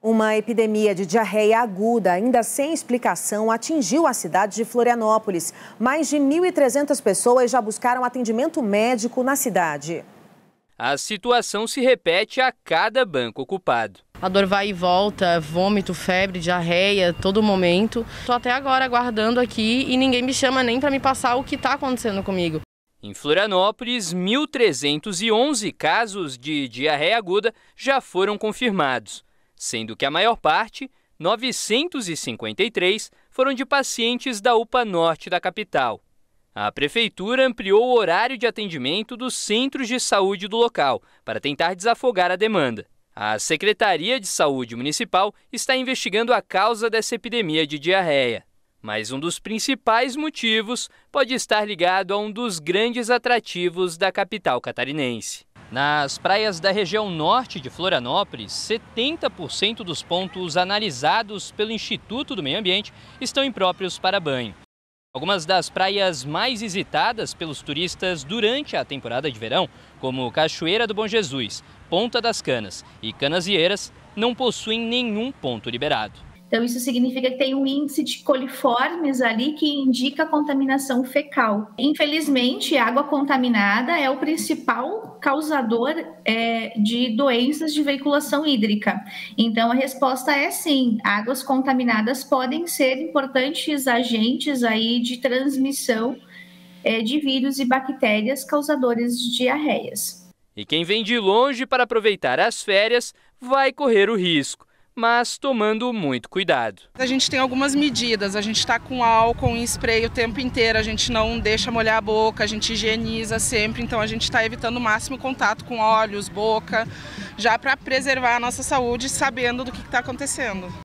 Uma epidemia de diarreia aguda, ainda sem explicação, atingiu a cidade de Florianópolis. Mais de 1.300 pessoas já buscaram atendimento médico na cidade. A situação se repete a cada banco ocupado. A dor vai e volta, vômito, febre, diarreia, todo momento. Estou até agora aguardando aqui e ninguém me chama nem para me passar o que está acontecendo comigo. Em Florianópolis, 1.311 casos de diarreia aguda já foram confirmados sendo que a maior parte, 953, foram de pacientes da UPA Norte da capital. A prefeitura ampliou o horário de atendimento dos centros de saúde do local para tentar desafogar a demanda. A Secretaria de Saúde Municipal está investigando a causa dessa epidemia de diarreia. Mas um dos principais motivos pode estar ligado a um dos grandes atrativos da capital catarinense. Nas praias da região norte de Florianópolis, 70% dos pontos analisados pelo Instituto do Meio Ambiente estão impróprios para banho. Algumas das praias mais visitadas pelos turistas durante a temporada de verão, como Cachoeira do Bom Jesus, Ponta das Canas e Canasieiras, não possuem nenhum ponto liberado. Então, isso significa que tem um índice de coliformes ali que indica contaminação fecal. Infelizmente, água contaminada é o principal causador é, de doenças de veiculação hídrica. Então, a resposta é sim, águas contaminadas podem ser importantes agentes aí de transmissão é, de vírus e bactérias causadores de diarreias. E quem vem de longe para aproveitar as férias vai correr o risco mas tomando muito cuidado. A gente tem algumas medidas, a gente está com álcool em spray o tempo inteiro, a gente não deixa molhar a boca, a gente higieniza sempre, então a gente está evitando o máximo contato com olhos, boca, já para preservar a nossa saúde, sabendo do que está acontecendo.